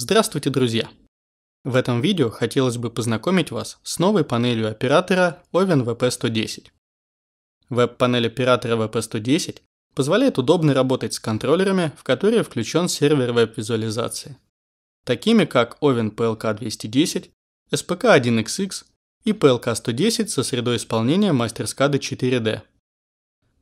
Здравствуйте, друзья! В этом видео хотелось бы познакомить вас с новой панелью оператора Oven VP110. Веб-панель оператора VP110 позволяет удобно работать с контроллерами, в которые включен сервер веб-визуализации, такими как Oven PLK210, SPK1XX и PLK110 со средой исполнения MasterSCADA 4D.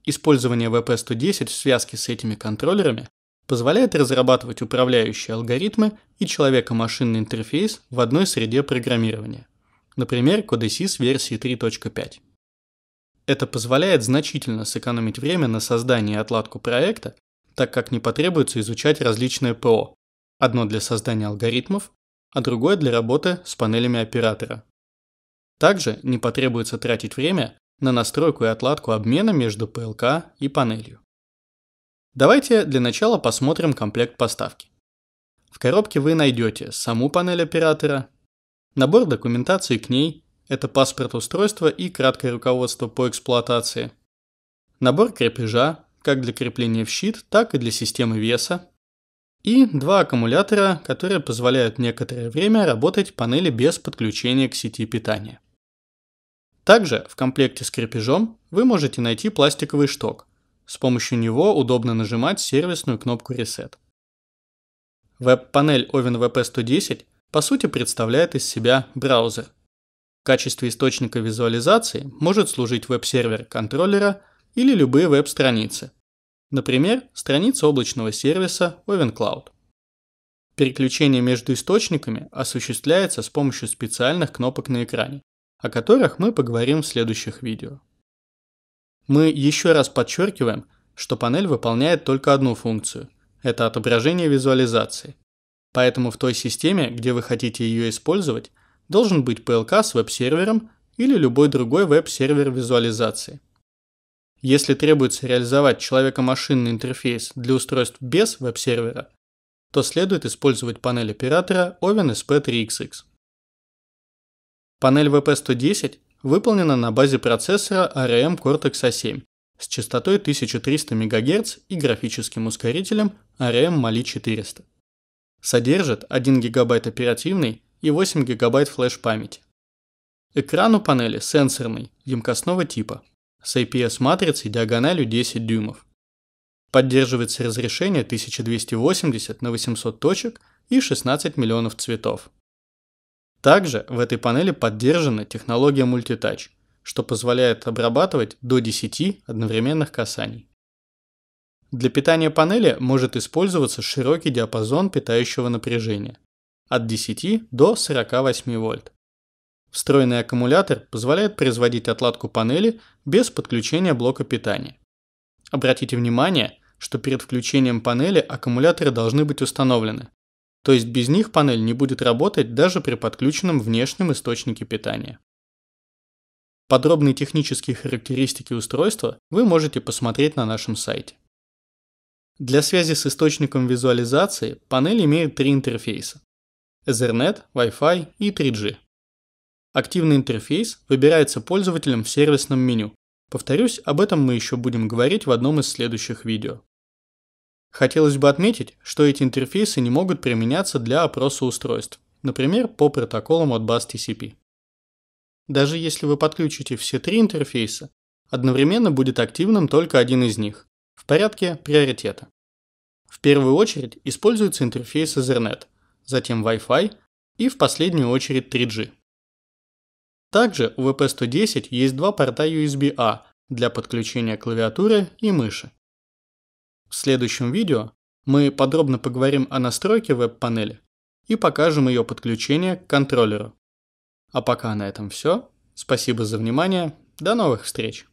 Использование VP110 в связке с этими контроллерами позволяет разрабатывать управляющие алгоритмы и человеко-машинный интерфейс в одной среде программирования, например, CodeSys версии 3.5. Это позволяет значительно сэкономить время на создание и отладку проекта, так как не потребуется изучать различные ПО, одно для создания алгоритмов, а другое для работы с панелями оператора. Также не потребуется тратить время на настройку и отладку обмена между ПЛК и панелью. Давайте для начала посмотрим комплект поставки. В коробке вы найдете саму панель оператора, набор документации к ней, это паспорт устройства и краткое руководство по эксплуатации, набор крепежа, как для крепления в щит, так и для системы веса, и два аккумулятора, которые позволяют некоторое время работать панели без подключения к сети питания. Также в комплекте с крепежом вы можете найти пластиковый шток – с помощью него удобно нажимать сервисную кнопку Reset. Веб-панель OvenVP 110 по сути представляет из себя браузер. В качестве источника визуализации может служить веб-сервер контроллера или любые веб-страницы. Например, страница облачного сервиса OvenCloud. Переключение между источниками осуществляется с помощью специальных кнопок на экране, о которых мы поговорим в следующих видео. Мы еще раз подчеркиваем, что панель выполняет только одну функцию – это отображение визуализации. Поэтому в той системе, где вы хотите ее использовать, должен быть PLK с веб-сервером или любой другой веб-сервер визуализации. Если требуется реализовать человеко-машинный интерфейс для устройств без веб-сервера, то следует использовать панель оператора OvenSP3XX. Панель VP110 выполнена на базе процессора ARM Cortex-A7 с частотой 1300 МГц и графическим ускорителем ARM Mali 400. Содержит 1 ГБ оперативной и 8 ГБ флеш-памяти. Экран у панели сенсорный, емкостного типа, с IPS-матрицей диагональю 10 дюймов. Поддерживается разрешение 1280 на 800 точек и 16 миллионов цветов. Также в этой панели поддержана технология мультитач, что позволяет обрабатывать до 10 одновременных касаний. Для питания панели может использоваться широкий диапазон питающего напряжения от 10 до 48 вольт. Встроенный аккумулятор позволяет производить отладку панели без подключения блока питания. Обратите внимание, что перед включением панели аккумуляторы должны быть установлены, то есть без них панель не будет работать даже при подключенном внешнем источнике питания. Подробные технические характеристики устройства вы можете посмотреть на нашем сайте. Для связи с источником визуализации панель имеет три интерфейса – Ethernet, Wi-Fi и 3G. Активный интерфейс выбирается пользователем в сервисном меню. Повторюсь, об этом мы еще будем говорить в одном из следующих видео. Хотелось бы отметить, что эти интерфейсы не могут применяться для опроса устройств, например, по протоколам от баз TCP. Даже если вы подключите все три интерфейса, одновременно будет активным только один из них, в порядке приоритета. В первую очередь используется интерфейс Ethernet, затем Wi-Fi и в последнюю очередь 3G. Также у VP110 есть два порта USB-A для подключения клавиатуры и мыши. В следующем видео мы подробно поговорим о настройке веб-панели и покажем ее подключение к контроллеру. А пока на этом все. Спасибо за внимание. До новых встреч!